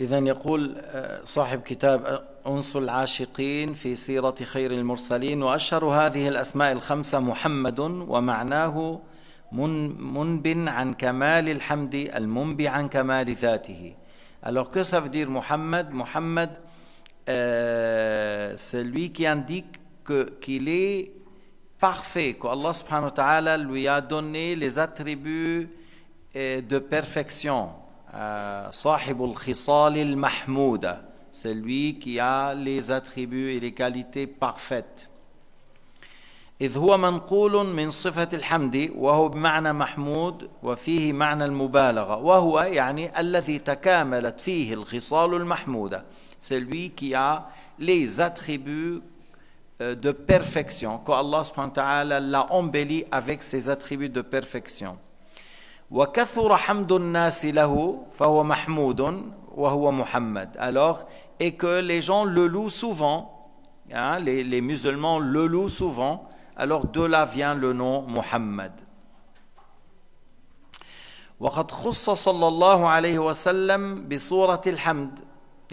إذا يقول صاحب كتاب أنس العاشقين في سيرة خير المرسلين وأشهر هذه الأسماء الخمسة محمد ومعناه منب عن كمال الحمد المنبي عن كمال ذاته Alors que ça veut dire Mohammed Mohammed, euh, c'est lui qui indique qu'il qu est parfait, qu'Allah subhanahu wa ta'ala lui a donné les attributs euh, de perfection. صاحب الخصال المحمودة celui qui a les attributs et les qualités parfaites إذ هو منقول من صفة الحمد وهو بمعنى محمود وفيه معنى المبالغة وهو يعني الذي تكاملت فيه الخصال المحمودة celui qui a les attributs de perfection que Allah subhanahu wa ta'ala l'a embelli avec ses attributs de perfection وكثر حمد الناس له فهو محمود وهو محمد alors et que les gens le louent souvent hein, les, les musulmans le louent souvent alors de là vient le nom Muhammad وقد خص صلى الله عليه وسلم بصورة الحمد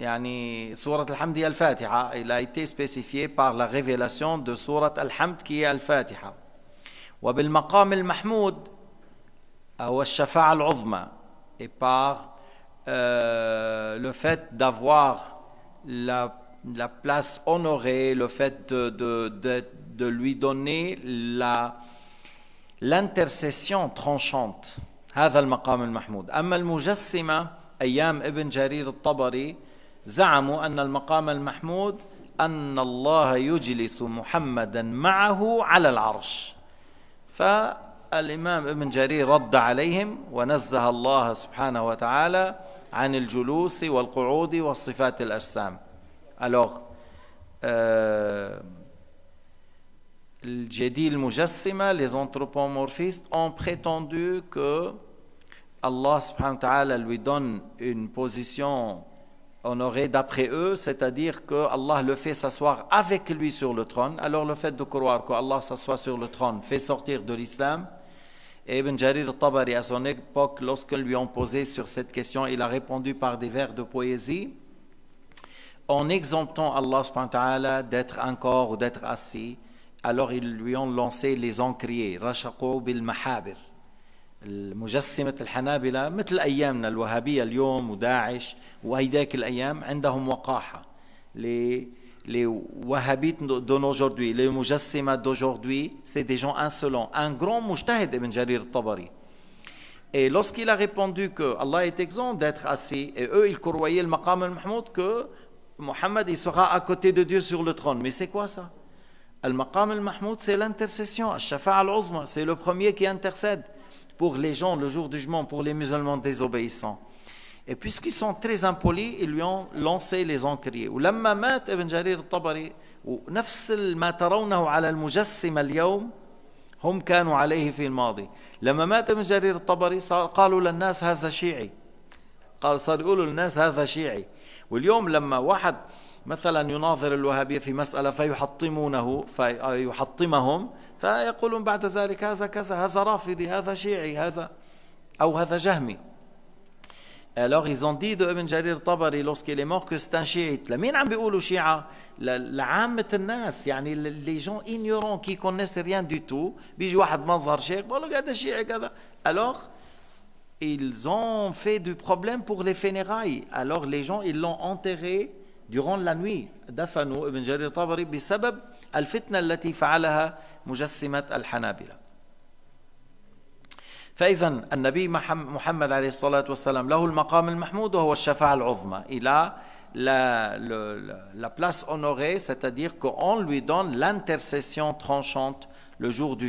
يعني سورة الحمد هي الفاتحة il a été spécifié par la révélation de سورة الحمد qui est الفاتحة وبالمقام المحمود أو الشفاعة العظمى et par euh, le fait d'avoir la, la, place honorée, le fait de, de, de, de lui donner la, l'intercession tranchante. هذا المقام المحمود أما المجسمة أيام ابن جرير الطبري زعموا أن المقام المحمود أن الله يجلس محمدا معه على العرش ف الإمام ابن جرير رد عليهم ونزه الله سبحانه وتعالى عن الجلوس والقعود والصفات الأجسام ألوغ euh, الجديل مجسمة les anthropomorphistes ont prétendu que Allah لوي دون اون lui donne une position honoré d'après eux, c'est-à-dire que Allah le fait s'asseoir avec lui sur le trône. Alors le fait de croire que Allah s'assoit sur le trône fait sortir de l'islam. Et Ibn Jarir al-Tabari, à son époque, lorsque lui ont posé sur cette question, il a répondu par des vers de poésie, en exemptant Allah d'être encore ou d'être assis. Alors ils lui ont lancé les encriers, Rashaqou bil Mahabir. مجسمة الحنابلة مثل أيامنا الوهابية اليوم وداعش وهيداك الأيام عندهم وقاحة les, les wahhabites d'aujourd'hui, les mujassimas d'aujourd'hui, c'est des gens insolents. Un grand mujtahid, Ibn Jarir tabari Et lorsqu'il a répondu que Allah est exempt d'être assis, et eux, ils courroyaient le maqam al-Mahmoud que Mohammed, il sera à côté de Dieu sur le trône. Mais c'est quoi ça le maqam al-Mahmoud, c'est l'intercession. al-Uzma, c'est le premier qui intercède. pour les gens le jour du jugement, pour les musulmans désobéissants. Et puisqu'ils sont très impolis, ils lui ont lancé les encriers. ولما مات ابن جرير الطبري ونفس ما ترونه على المجسم اليوم هم كانوا عليه في الماضي لما مات ابن جرير الطبري صار قالوا للناس هذا شيعي قال صار يقولوا للناس هذا شيعي واليوم لما واحد مثلا يناظر الوهابيه في مساله فيحطمونه فيحطمهم فيقولون بعد ذلك هذا كذا هذا رافضي هذا شيعي هذا أو هذا جهمي Alors ils ont dit de Ibn Jarir Tabari lorsqu'il est mort que c'est un chiite. لمين عم بيقولوا شيعة؟ لعامة الناس يعني les gens ignorants qui connaissent rien du tout بيجي واحد منظر شيخ بقول لك هذا شيعي كذا. Alors ils ont fait du problème pour les funérailles. Alors les gens ils l'ont enterré durant la nuit. دفنوا Ibn Jarir Tabari بسبب الفتنة التي فعلها مجسمة الحنابلة فإذا النبي محمد عليه الصلاة والسلام له المقام المحمود وهو الشفاعة العظمى إلى لا le, la place honorée, c'est-à-dire qu'on lui donne l'intercession tranchante le jour du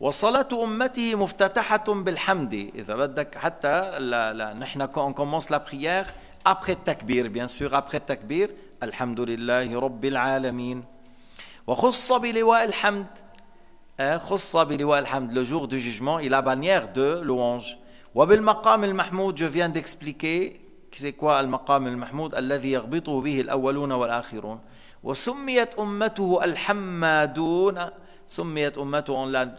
وصلاة أمته مفتتحة بالحمد إذا بدك حتى لا, لا نحن كون كومونس la prière après التكبير بيان سور أبخي التكبير الحمد لله رب العالمين وخص بلواء الحمد أه، خص بلواء الحمد لو jour دو جوجمون اي لا بانيير دو لوانج وبالمقام المحمود جو فيان d'expliquer سي كوا المقام المحمود الذي يغبطه به الأولون والآخرون وسميت أمته الحمادون سميت أمته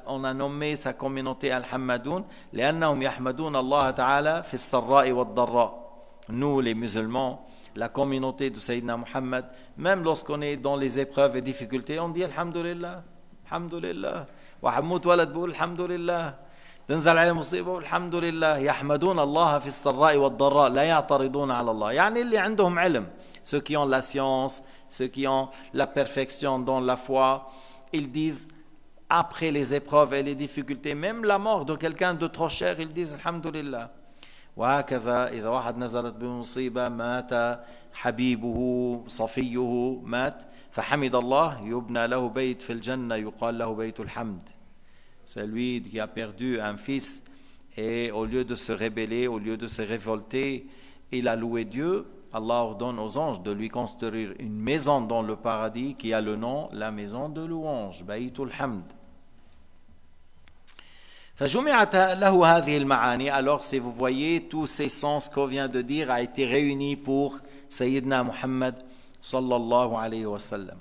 on a nommé sa communauté الحمادون لأنهم يحمدون الله تعالى في السراء والضراء نو لي مسلمون la communauté de Sayyidina Muhammad, même lorsqu'on est dans les épreuves et difficultés, on dit Alhamdulillah, Alhamdulillah, wa ولد alhamdulillah, تنزل عليه مصيبة والحمد لله يحمدون الله في السراء والضراء لا يعترضون على الله يعني اللي عندهم علم ceux qui ont la science ceux qui ont la perfection dans la foi ils disent après les épreuves et les difficultés même la mort de quelqu'un de trop cher ils disent Alhamdulillah وهكذا lui qui a perdu un fils et au lieu de se rébeller, au lieu de se révolter, il a loué Dieu. Allah ordonne aux anges de lui construire une maison dans le paradis qui a le nom la maison de louange, Hamd. فجمعت له هذه المعاني alors si vous voyez tous ces sens qu'on vient de dire a été réuni pour سيدنا محمد صلى الله عليه وسلم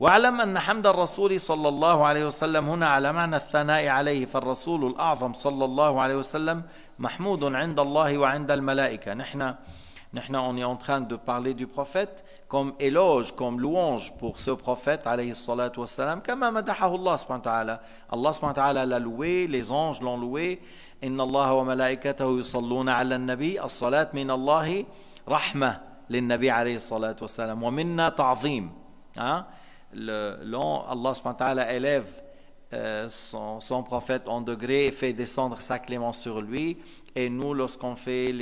واعلم أن حمد الرسول صلى الله عليه وسلم هنا على معنى الثناء عليه فالرسول الأعظم صلى الله عليه وسلم محمود عند الله وعند الملائكة نحن نحن اون اون تران دو بارلي دو بروفيت كوم ايلوج كوم لوانج بور سو بروفيت عليه الصلاه والسلام كما مدحه الله سبحانه وتعالى الله سبحانه وتعالى لا لوي لي زونج لون لوي ان الله وملائكته يصلون على النبي الصلاه من الله رحمه للنبي عليه الصلاه والسلام ومنا تعظيم ها أه؟ لون الله سبحانه وتعالى ايليف Euh, son, prophète en degré fait descendre sa clémence sur lui. Et nous, lorsqu'on fait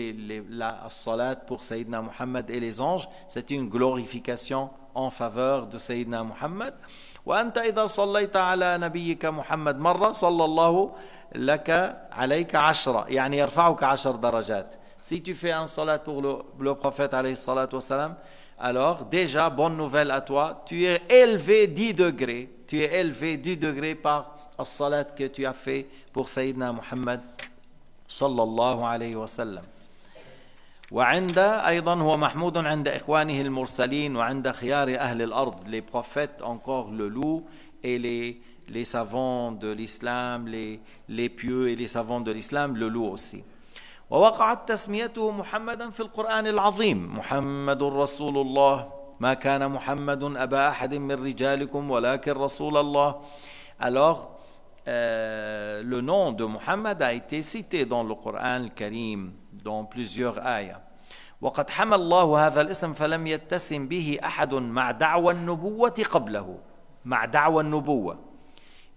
la salat pour Sayyidina Muhammad et les anges, c'est une glorification en faveur de Sayyidina Muhammad. وأنت إذا صليت على Muhammad محمد مرة صلى alayka لك عليك عشرة يعني يرفعك Si tu fais un salat pour le, prophète alayhi alors déjà, bonne nouvelle à toi, tu es élevé 10 degrés tu es élevé du degré par la salat que tu as fait pour Sayyidina Muhammad sallallahu alayhi wa sallam. وعند أيضا هو محمود عند إخوانه المرسلين وعند خيار أهل الأرض les prophètes encore le loup et les, les savants de l'islam les, les pieux et les savants de l'islam le loup aussi ووقعت تسميته محمدا في القرآن العظيم محمد رسول الله ما كان محمد أبا أحد من رجالكم ولكن رسول الله alors euh, le nom de Muhammad a été cité dans le Coran Karim dans plusieurs ayats وقد حمى الله هذا الاسم فلم يتسم به أحد مع دعوى النبوة قبله مع دعوى النبوة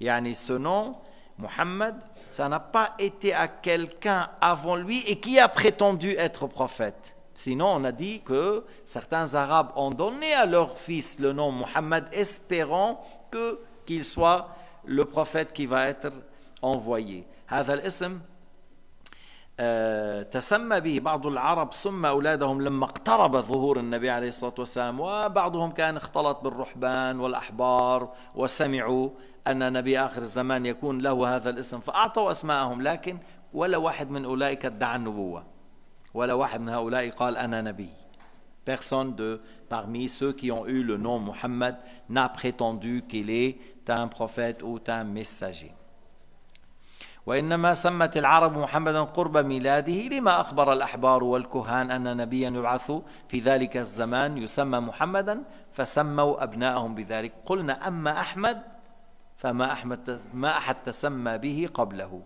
يعني ce nom Muhammad ça n'a pas été à quelqu'un avant lui et qui a prétendu être prophète Sinon, on a dit que certains Arabes ont donné à leur fils le nom Mohammed, espérant que qu'il soit le prophète qui va être envoyé. هذا الاسم تسمى به بعض العرب ثم أولادهم لما اقترب ظهور النبي عليه الصلاة والسلام وبعضهم كان اختلط بالرحبان والأحبار وسمعوا أن نبي آخر الزمان يكون له هذا الاسم فأعطوا أسماءهم لكن ولا واحد من أولئك ادعى النبوة ولا واحد من هؤلاء قال انا نبي Personne de parmi ceux qui ont eu le nom Muhammad n'a prétendu qu'il est un prophète ou un messager. وإنما سمت العرب محمدا قرب ميلاده لما أخبر الأحبار والكهان أن نبيا يبعث في ذلك الزمان يسمى محمدا فسموا أبناءهم بذلك قلنا أما أحمد فما أحمد ما أحد تسمى به قبله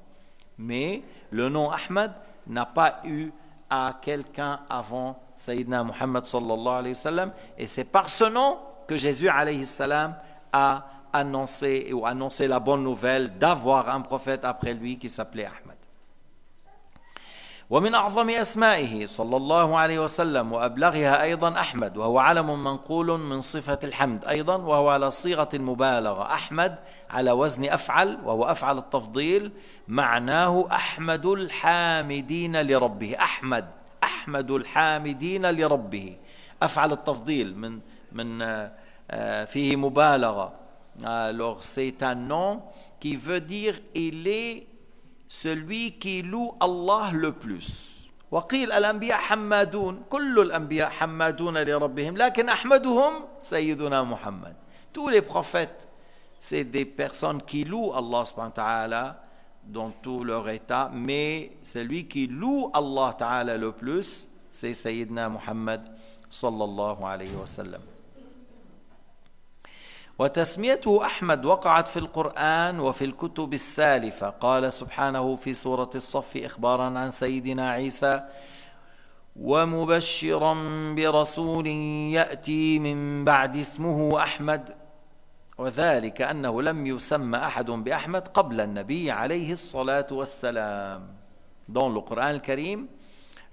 mais le nom احمد n'a pas eu à quelqu'un avant Sayyidina Muhammad sallallahu alayhi wa sallam. Et c'est par ce nom que Jésus alayhi a annoncé ou annoncé la bonne nouvelle d'avoir un prophète après lui qui s'appelait Ahmed. ومن أعظم أسمائه صلى الله عليه وسلم وأبلغها أيضا أحمد وهو علم منقول من صفة الحمد أيضا وهو على صيغة المبالغة أحمد على وزن أفعل وهو أفعل التفضيل معناه أحمد الحامدين لربه أحمد أحمد الحامدين لربه أفعل التفضيل من من آه، آه، فيه مبالغة alors آه، c'est un nom qui veut dire il est celui qui loue Allah le plus وقيل الأنبياء حمادون كل الأنبياء حمادون لربهم لكن أحمدهم سيدنا محمد tous les prophètes c'est des personnes qui louent Allah سبحانه وتعالى dans tout leur état mais celui qui loue Allah تعالى le plus c'est سيدنا محمد صلى الله عليه وسلم. وتسميته احمد وقعت في القران وفي الكتب السالفه قال سبحانه في سوره الصف اخبارا عن سيدنا عيسى ومبشرا برسول ياتي من بعد اسمه احمد وذلك انه لم يسمى احد باحمد قبل النبي عليه الصلاه والسلام دون القران الكريم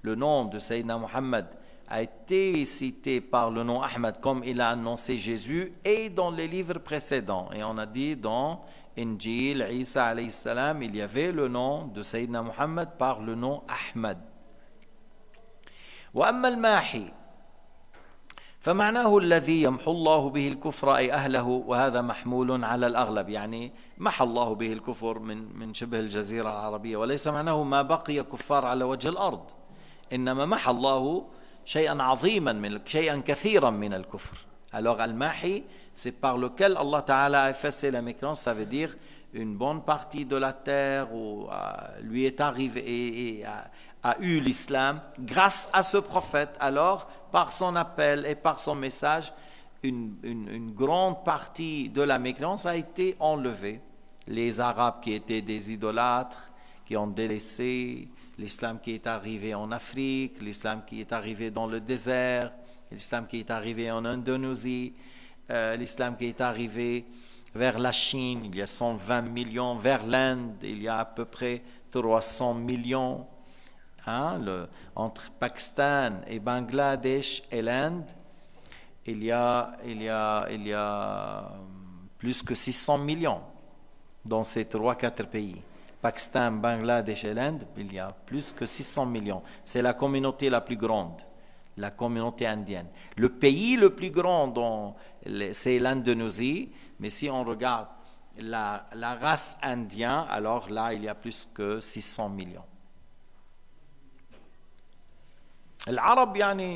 le دو سيدنا nom de a été cité par le nom Ahmed comme il a annoncé Jésus et dans les livres précédents. Et on a dit dans Injil, Isa alayhi salam, il y avait le nom de Sayyidina Muhammad par le nom Ahmed. وأما الماحي فمعناه الذي يمحو الله به الكفر أي أهله وهذا محمول على الأغلب يعني محى الله به الكفر من من شبه الجزيرة العربية وليس معناه ما بقي كفار على وجه الأرض إنما محى الله alors al-mahi c'est par lequel Allah Ta'ala a effacé la mécréance ça veut dire une bonne partie de la terre où, euh, lui est arrivé et, a, eu l'islam grâce à ce prophète. Alors, par son appel et par son message, une, grande partie de la mécréance a été enlevée. Les Arabes qui étaient des idolâtres, qui ont délaissé, l'islam qui est arrivé en Afrique, l'islam qui est arrivé dans le désert, l'islam qui est arrivé en Indonésie, euh, l'islam qui est arrivé vers la Chine, il y a 120 millions, vers l'Inde, il y a à peu près 300 millions, hein, entre Pakistan et Bangladesh et l'Inde, il y, a, il, y a, il y a plus que 600 millions dans ces 3-4 pays. Pakistan, Bangladesh et l'Inde, il y a plus que 600 millions. C'est la communauté la plus grande, la communauté indienne. Le pays le plus grand, c'est l'Indonésie, mais si on regarde la, race indienne, alors là, il y a plus que 600 millions. Hein,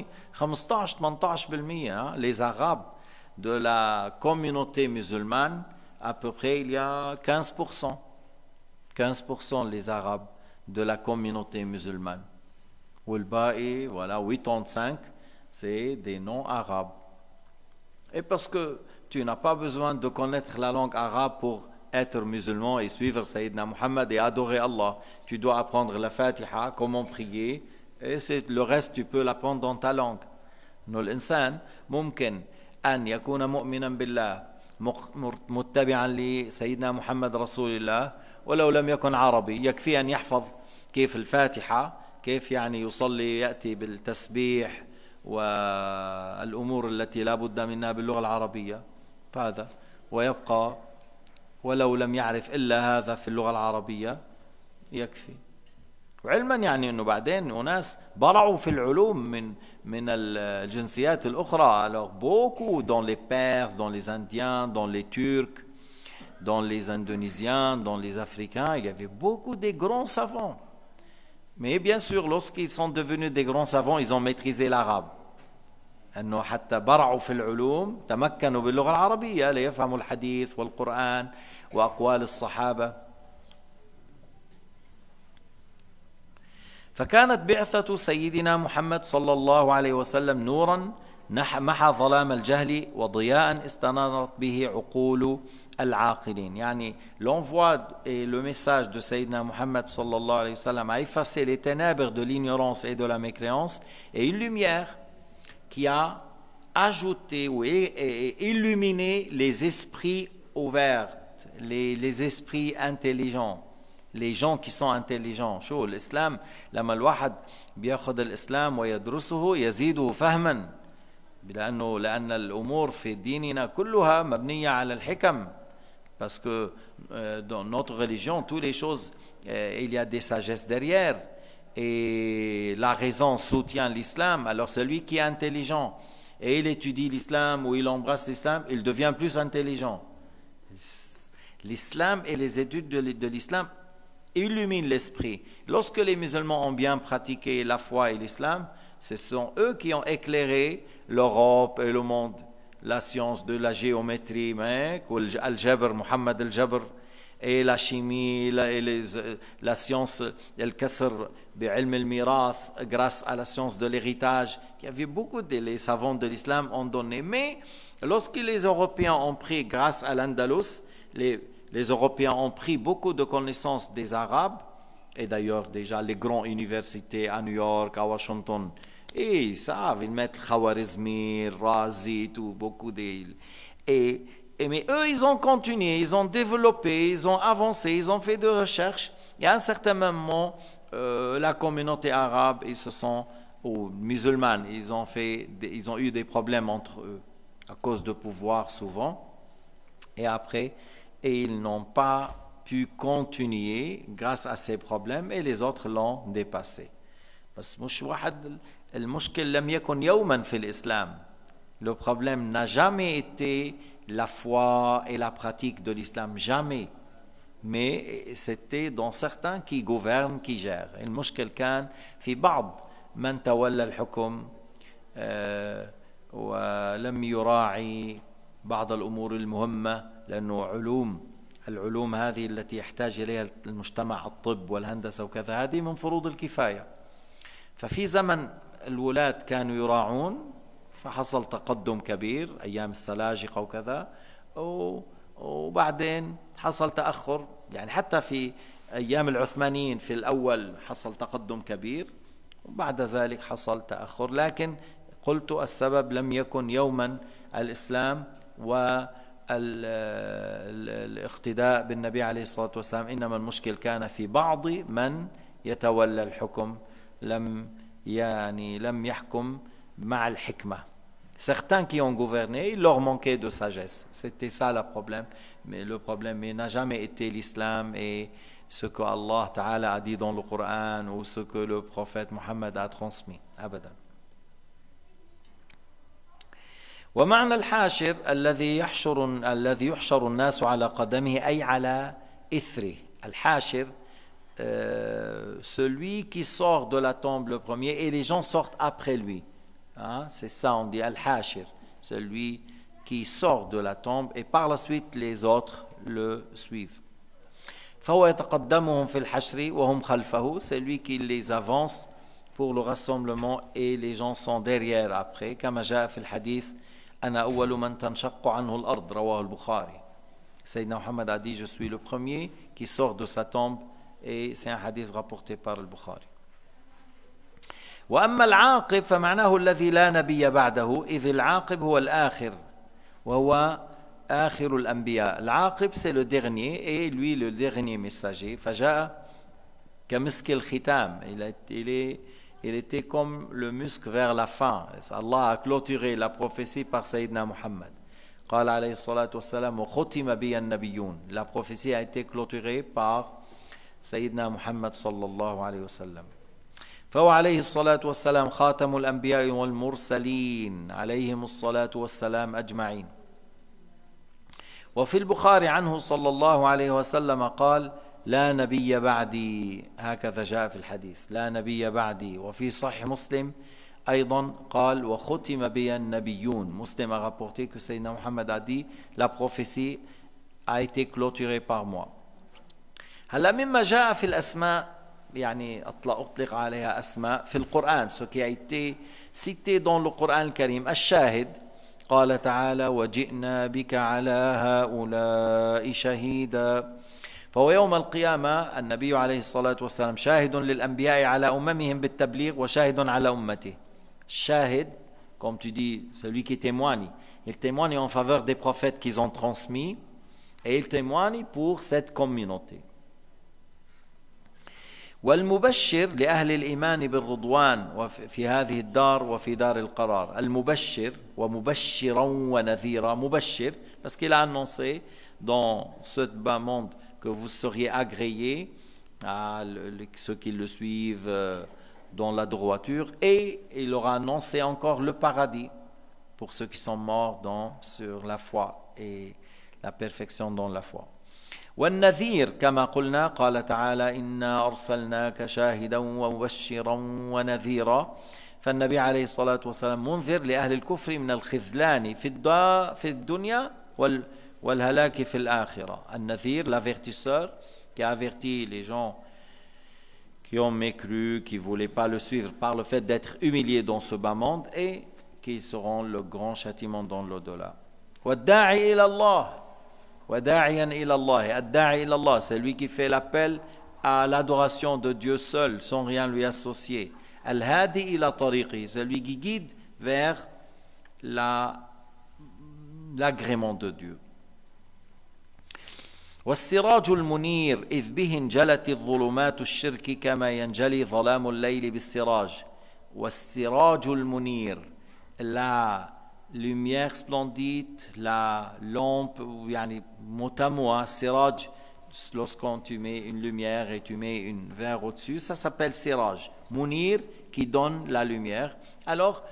les arabes de la communauté musulmane à peu près il y a 15% 15% les Arabes de la communauté musulmane. Oulba'i, voilà, 85, c'est des non arabes. Et parce que tu n'as pas besoin de connaître la langue arabe pour être musulman et suivre Sayyidina Muhammad et adorer Allah. Tu dois apprendre la Fatiha, comment prier, et le reste tu peux l'apprendre dans ta langue. Nous الإنسان ممكن أن يكون مؤمنا بالله متبعا لسيدنا محمد رسول الله ولو لم يكن عربي يكفي أن يحفظ كيف الفاتحة كيف يعني يصلي يأتي بالتسبيح والأمور التي لا بد منها باللغة العربية فهذا ويبقى ولو لم يعرف إلا هذا في اللغة العربية يكفي وعلما يعني أنه بعدين أناس برعوا في العلوم من من الجنسيات الأخرى alors beaucoup dans les Perses, dans les Indiens, dans les Turcs dans les Indonésiens, dans les Africains, il y avait beaucoup de grands savants. Mais bien sûr, lorsqu'ils sont devenus des grands savants, ils ont maîtrisé l'arabe. أنه حتى برعوا في العلوم تمكنوا باللغة العربية ليفهموا الحديث والقرآن وأقوال الصحابة فكانت بعثة سيدنا محمد صلى الله عليه وسلم نورا محى ظلام الجهل وضياء استنارت به عقول al-aqilin. Yani l'envoi et le message de Sayyidina Muhammad sallallahu alayhi wa sallam a effacé les ténèbres de l'ignorance et de la mécréance et une lumière qui a ajouté et illuminé les esprits ouverts, les, les esprits intelligents. les gens qui sont intelligents شو الإسلام لما الواحد بياخذ الإسلام ويدرسه يزيده فهما لأنه لأن الأمور في ديننا كلها مبنية على الحكم parce que euh, dans notre religion, toutes les choses, euh, il y a des sagesses derrière. Et la raison soutient l'islam. Alors celui qui est intelligent et il étudie l'islam ou il embrasse l'islam, il devient plus intelligent. L'islam et les études de l'islam illuminent l'esprit. Lorsque les musulmans ont bien pratiqué la foi et l'islam, ce sont eux qui ont éclairé l'Europe et le monde la science de la géométrie, mais Muhammad Al-Jabr, et la chimie, la, et euh, la science, grâce à la science de l'héritage. Il y avait beaucoup de savants de l'islam ont donné, mais lorsque les Européens ont pris, grâce à l'Andalus, les, les Européens ont pris beaucoup de connaissances des Arabes, et d'ailleurs déjà les grandes universités à New York, à Washington, et ils savent, ils mettent Khawarizmi, Razi, tout, beaucoup d'îles. Et, mais eux, ils ont continué, ils ont développé, ils ont avancé, ils ont fait des recherches. Et à un certain moment, euh, la communauté arabe, ils se sont, ou musulmane, ils ont, fait, ils ont eu des problèmes entre eux, à cause de pouvoir souvent. Et après, et ils n'ont pas pu continuer grâce à ces problèmes, et les autres l'ont dépassé. المشكل لم يكن يوما في الاسلام لو بروبليم نا جامي été لا فوا اي لا براتيك دو الاسلام جامي مي سيتي دون سارتان كي غوفيرن كي جير المشكل كان في بعض من تولى الحكم ولم يراعي بعض الأمور المهمة لأنه علوم العلوم هذه التي يحتاج إليها المجتمع الطب والهندسة وكذا هذه من فروض الكفاية ففي زمن الولاة كانوا يراعون فحصل تقدم كبير أيام السلاجقة وكذا وبعدين حصل تأخر يعني حتى في أيام العثمانيين في الأول حصل تقدم كبير وبعد ذلك حصل تأخر لكن قلت السبب لم يكن يوما الإسلام و الاقتداء بالنبي عليه الصلاة والسلام إنما المشكل كان في بعض من يتولى الحكم لم يعني لم يحكم مع الحكمة Certains qui ont gouverné, il leur manquait de sagesse. C'était ça le problème. Mais le problème n'a jamais été l'islam et ce que Allah Ta'ala a dit dans le Coran ou ce que le prophète Mohammed a transmis. Abadan. ومعنى الحاشر الذي يحشر الذي يحشر الناس على قدمه اي على اثره الحاشر Euh, celui qui sort de la tombe le premier et les gens sortent après lui. Hein, c'est ça, on dit Al-Hashir, celui qui sort de la tombe et par la suite les autres le suivent. Hum c'est lui qui les avance pour le rassemblement et les gens sont derrière après. Comme جاء a dit Je suis le premier qui sort de sa tombe et c'est un hadith rapporté par Al-Bukhari. وأما العاقب فمعناه الذي لا نبي بعده إذ العاقب هو الآخر وهو آخر الأنبياء العاقب c'est le dernier et lui le dernier messager فجاء كمسك الختام il, a, il, est, il était comme le muscle vers la fin Allah a clôturé la prophétie par Sayyidina Muhammad قال عليه الصلاة والسلام وختم بي النبيون la prophétie a été clôturée par سيدنا محمد صلى الله عليه وسلم فهو عليه الصلاة والسلام خاتم الأنبياء والمرسلين عليهم الصلاة والسلام أجمعين وفي البخاري عنه صلى الله عليه وسلم قال لا نبي بعدي هكذا جاء في الحديث لا نبي بعدي وفي صحيح مسلم أيضا قال وختم بي النبيون مسلم a rapporté que Sayyidina Mohammed a dit la prophétie a été clôturée par moi هلا مما جاء في الاسماء يعني اطلق عليها اسماء في القران سوكيتي سيتي دون القران الكريم الشاهد قال تعالى وجئنا بك على هؤلاء شهيدا فهو يوم القيامة النبي عليه الصلاة والسلام شاهد للأنبياء على أممهم بالتبليغ وشاهد على أمته شاهد comme tu celui qui témoigne. Il témoigne en faveur des prophètes qu'ils ont transmis et il témoigne pour cette communauté. parce qu'il a annoncé dans ce bas monde que vous seriez agréés à ceux qui le suivent euh, dans la droiture et il aura annoncé encore le paradis pour ceux qui sont morts dans, sur la foi et la perfection dans la foi. والنذير كما قلنا قال تعالى انا ارسلناك شاهدا ومبشرا ونذيرا فالنبي عليه الصلاه والسلام منذر لاهل الكفر من الخذلان في في الدنيا وال والهلاك في الاخره النذير لافيرتيسور كي افيرتي لي جون qui ont mécru, qui ne voulaient pas le suivre par le fait d'être humiliés dans ce bas monde et qui seront le grand châtiment dans l'au-delà. والداعي إلى الله وداعيا إلى الله الداعي إلى الله celui qui fait l'appel à l'adoration de Dieu seul sans rien lui associer الهادي إلى طريقه celui qui guide vers la l'agrément de Dieu والسراج المنير إذ به انجلت الظلمات الشرك كما ينجلي ظلام الليل بالسراج والسراج المنير la lumière splendide, la lampe, yani, mot à mot, lorsqu'on tu mets une lumière et tu mets une verre au-dessus, ça s'appelle siraj, munir, qui donne la lumière. Alors,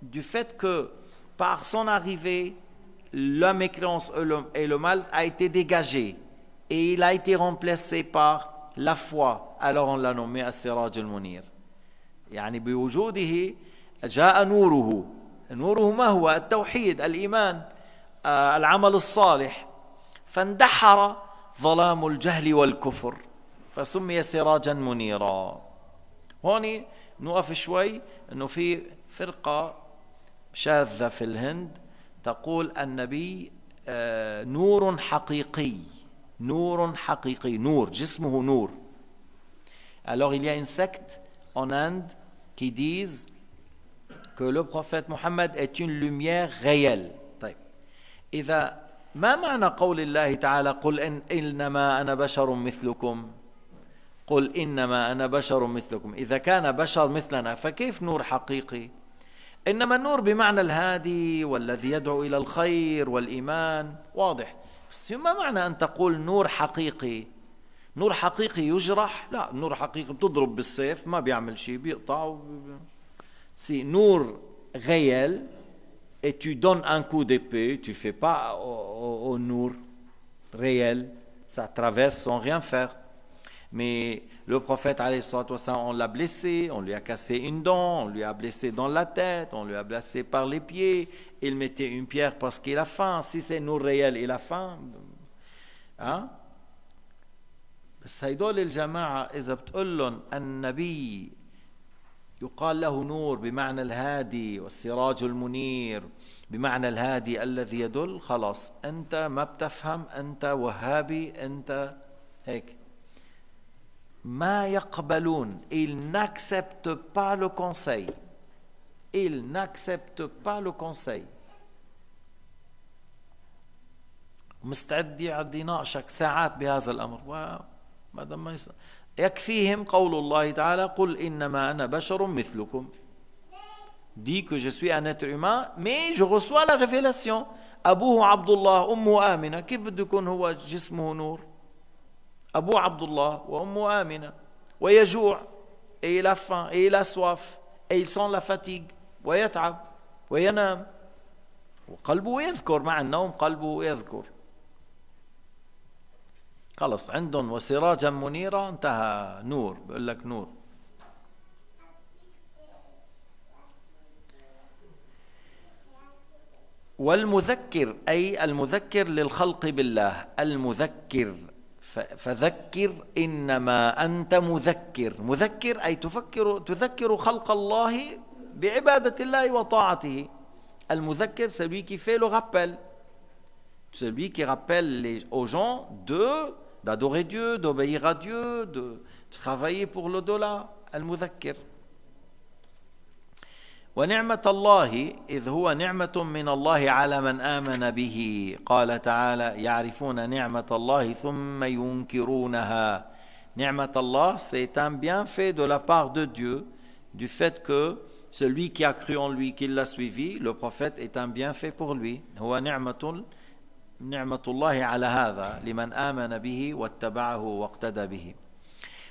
du fait que par son arrivée, la mécréance euh, et le mal a été dégagé et il a été remplacé par la foi. Alors on l'a nommé As-Siraj al-Munir. نوره ما هو التوحيد الإيمان آه، العمل الصالح فاندحر ظلام الجهل والكفر فسمي سراجا منيرا هون نقف شوي انه في فرقه شاذه في الهند تقول النبي آه، نور حقيقي نور حقيقي نور جسمه نور Alors il y a une secte en Inde qui disent que le prophète Mohammed est une lumière réelle. طيب. إذا ما معنى قول الله تعالى قل إن إنما أنا بشر مثلكم قل إنما أنا بشر مثلكم إذا كان بشر مثلنا فكيف نور حقيقي إنما النور بمعنى الهادي والذي يدعو إلى الخير والإيمان واضح بس ما معنى أن تقول نور حقيقي نور حقيقي يجرح لا نور حقيقي بتضرب بالسيف ما بيعمل شيء بيقطع وبي... C'est nour réel et tu donnes un coup d'épée, tu ne fais pas au, nour réel. Ça traverse sans rien faire. Mais le prophète, on l'a blessé, on lui a cassé une dent, on lui a blessé dans la tête, on lui a blessé par les pieds. Il mettait une pierre parce qu'il a faim. Si c'est Nour réel, il a faim. Hein? يقال له نور بمعنى الهادي والسراج المنير بمعنى الهادي الذي يدل خلاص أنت ما بتفهم أنت وهابي أنت هيك ما يقبلون ils n'acceptent pas le conseil ils n'acceptent pas le conseil مستعد يقعد يناقشك ساعات بهذا الامر ما دام ما يكفيهم قول الله تعالى قل انما انا بشر مثلكم دي que je suis un être humain mais je reçois la révélation ابوه عبد الله امه امنه كيف بده يكون هو جسمه نور ابوه عبد الله وامه امنه ويجوع et il a faim et il a soif et il sent la fatigue ويتعب وينام وقلبه يذكر مع النوم قلبه يذكر خلص عندهم وسراجا منيرا انتهى نور بقول لك نور والمذكر أي المذكر للخلق بالله المذكر فذكر إنما أنت مذكر مذكر أي تفكر تذكر خلق الله بعبادة الله وطاعته المذكر سلوي كي fait le rappel celui qui rappelle les, aux gens de d'adorer Dieu, d'obéir à Dieu, de travailler pour l'au-delà, al-muzakkir. ونعمة الله إذ هو نعمة من الله على من آمن به قال تعالى يعرفون نعمة الله ثم ينكرونها نعمة الله c'est un bienfait de la part de Dieu du fait que celui qui a cru en lui, qui l'a suivi, le prophète est un bienfait pour lui. هو نعمة نعمة الله على هذا لمن آمن به واتبعه واقتدى به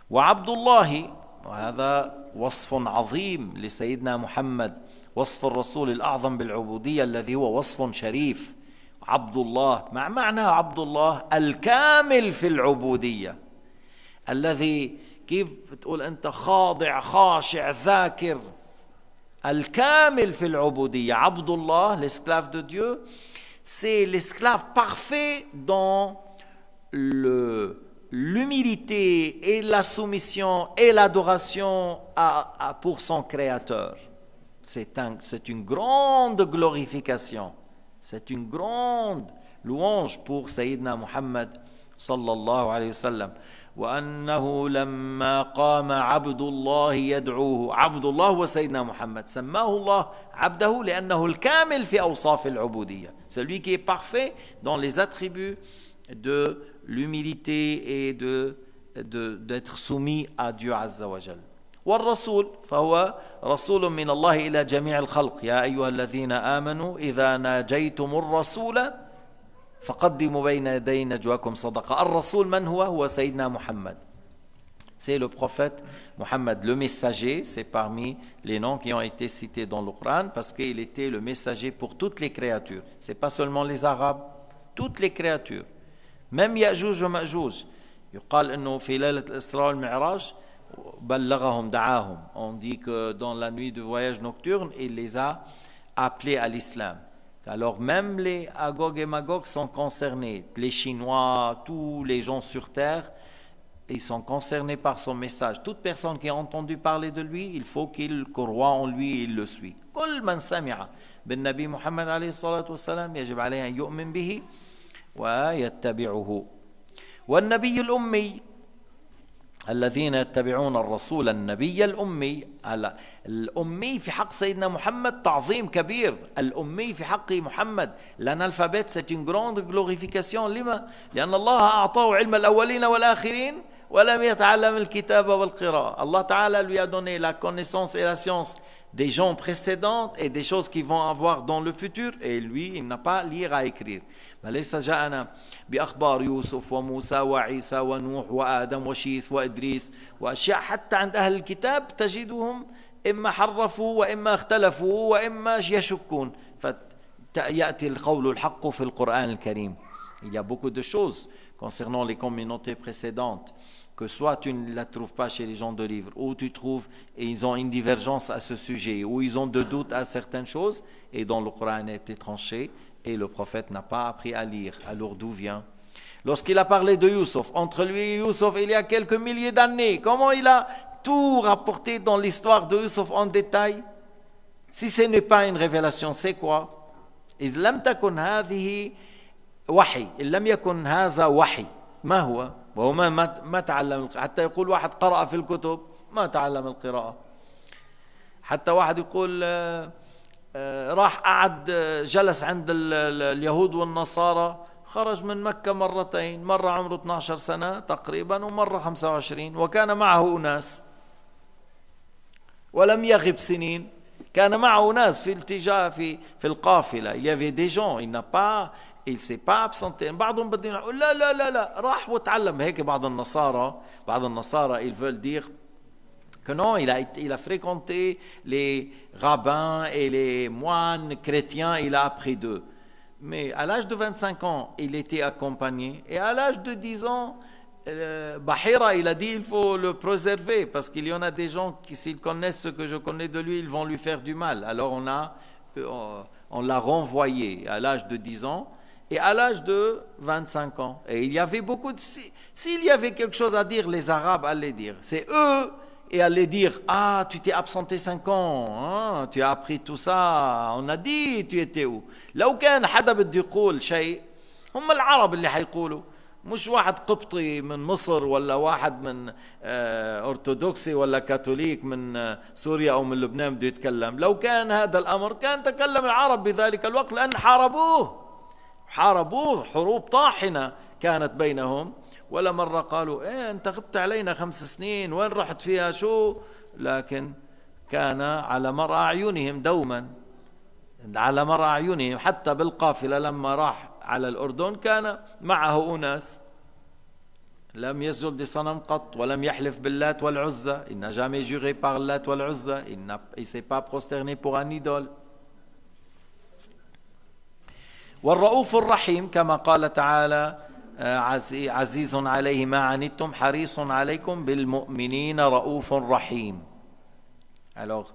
وعبد الله وهذا وصف عظيم لسيدنا محمد وصف الرسول الأعظم بالعبودية الذي هو وصف شريف عبد الله مع معنى عبد الله الكامل في العبودية الذي كيف بتقول أنت خاضع خاشع ذاكر الكامل في العبودية عبد الله l'esclave de Dieu c'est l'esclave parfait dans l'humilité et la soumission et l'adoration à, pour son Créateur. C'est une grande glorification, c'est une grande louange pour Sayyidina Muhammad sallallahu alayhi wa sallam. وانه لما قام عبد الله يدعوه عبد الله وسيدنا محمد سماه الله عبده لانه الكامل في اوصاف العبوديه celui qui est parfait dans les attributs de l'humilité et de d'être soumis à Dieu عز وجل والرسول فهو رسول من الله الى جميع الخلق يا ايها الذين امنوا اذا ناجيتم الرسول c'est le prophète Mohammed, le messager, c'est parmi les noms qui ont été cités dans le parce qu'il était le messager pour toutes les créatures. Ce n'est pas seulement les Arabes, toutes les créatures. Même Ya'juj ou Ma'juj. On dit que dans la nuit du voyage nocturne, il les a appelés à l'islam. Alors même les agogues et Magog sont concernés. Les Chinois, tous les gens sur Terre, ils sont concernés par son message. Toute personne qui a entendu parler de lui, il faut qu'il croit en lui et il le suit. كل من سمع بالنبي محمد عليه الصلاة والسلام يجب عليه أن يؤمن به ويتبعه والنبي الذين يتبعون الرسول النبي الأمي هلا الأمي في حق سيدنا محمد تعظيم كبير الأمي في حق محمد لأن الفابيت ستين جروند جلوريفيكاسيون لما؟ لأن الله أعطاه علم الأولين والآخرين ولم يتعلم الكتابة والقراءة الله تعالى لو يدوني لا la connaissance et la science des gens précédents et des choses qu'ils vont avoir dans le futur et lui il n'a pas lire à écrire فليس جاءنا بأخبار يوسف وموسى وعيسى ونوح وآدم وشيس وإدريس وأشياء حتى عند أهل الكتاب تجدهم إما حرفوا وإما اختلفوا وإما يشكون فيأتي القول الحق في القرآن الكريم Il y a beaucoup de choses concernant les communautés précédentes que soit tu ne la trouves pas chez les gens de livre, ou tu trouves et ils ont une divergence à ce sujet, ou ils ont des doutes à certaines choses, et dont le Coran a été tranché, et le prophète n'a pas appris à lire. Alors d'où vient Lorsqu'il a parlé de Yusuf, entre lui et Yusuf, il y a quelques milliers d'années, comment il a tout rapporté dans l'histoire de Yusuf en détail Si ce n'est pas une révélation, c'est quoi Il ما هو وهو ما, ما تعلم حتى يقول واحد قرأ في الكتب ما تعلم القراءة حتى واحد يقول آه، آه، راح قعد آه، جلس عند اليهود والنصارى خرج من مكة مرتين مرة عمره 12 سنة تقريبا ومرة 25 وكان معه أناس ولم يغب سنين كان معه ناس في التجاه في في القافله il y avait des gens il n'a pas il s'est pas absenté ils veulent dire que non, il a, fréquenté les rabbins et les moines chrétiens, il a appris d'eux. Mais à l'âge de 25 ans, il était accompagné. Et à l'âge de 10 ans, euh, Bahira, il a dit il faut le préserver parce qu'il y en a des gens qui, s'ils connaissent ce que je connais de lui, ils vont lui faire du mal. Alors on, a, euh, on l'a renvoyé à l'âge de 10 ans. et à l'âge de 25 ans. Et il y avait beaucoup de... S'il y avait quelque chose à dire, les Arabes allaient dire. C'est eux et allaient dire, ah, tu t'es absenté 5 ans, hein, tu as appris tout ça, on a dit, tu étais où Là où لو كان حدا بده يقول شيء هم العرب اللي حيقولوا مش واحد قبطي من مصر ولا واحد من ارثوذكسي ولا كاثوليك من سوريا او من لبنان بده يتكلم لو كان هذا الامر كان تكلم العرب بذلك الوقت لان حاربوه حاربوه حروب طاحنة كانت بينهم ولا مرة قالوا إيه أنت غبت علينا خمس سنين وين رحت فيها شو لكن كان على مرأى أعينهم دوما على مرأى أعينهم حتى بالقافلة لما راح على الأردن كان معه أناس لم يسجد لصنم قط ولم يحلف باللات والعزى إن جامي جوغي بار اللات والعزى إن إي سي با prosterné pour un idole والرؤوف الرحيم كما قال تعالى آه، عزيز عليه ما عنتم حريص عليكم بالمؤمنين رؤوف رحيم alors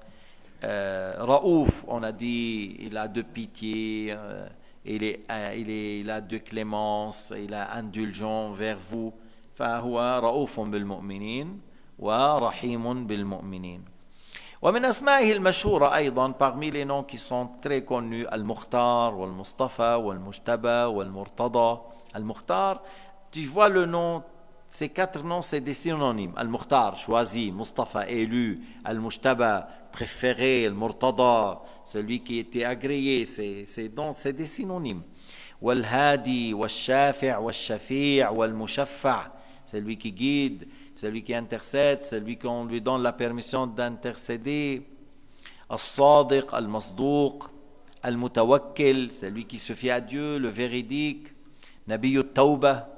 آه، رؤوف on a dit il a de pitié آه، il, est, il, est, il a de clémence il a indulgent vers vous فهو رؤوف بالمؤمنين ورحيم بالمؤمنين ومن أسمائه المشهورة أيضا parmi les noms qui sont très connus « المختار والمصطفى والمجتبى « المختار tu vois le nom ces quatre noms c'est des synonymes المختار choisi مصطفى élu المجتبى préféré »« Al-Murtada »« celui qui était agréé c'est c'est donc c'est des synonymes والهادي والشافع والشفيع والمشفع celui qui guide celui qui intercède, celui qu'on lui donne la permission d'intercéder. Al-Sadiq, al masdouq Al-Mutawakkil, celui qui se fie à Dieu, le véridique. nabiul-tauba,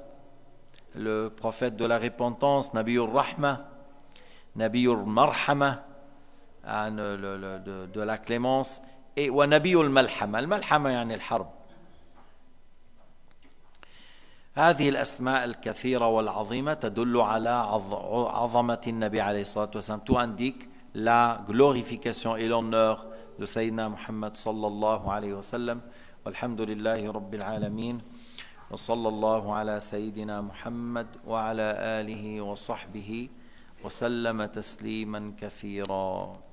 le prophète de la repentance. nabiul Rahma, nabiul Marhama, ah, de, la clémence. Et Nabiyu Malham, malhama Al-Malhama, Al-Harb. هذه الأسماء الكثيرة والعظيمة تدل على عظمة النبي عليه الصلاة والسلام تو indique لا glorification et l'honneur de سيدنا محمد صلى الله عليه وسلم والحمد لله رب العالمين وصلى الله على سيدنا محمد وعلى آله وصحبه وسلم تسليما كثيرا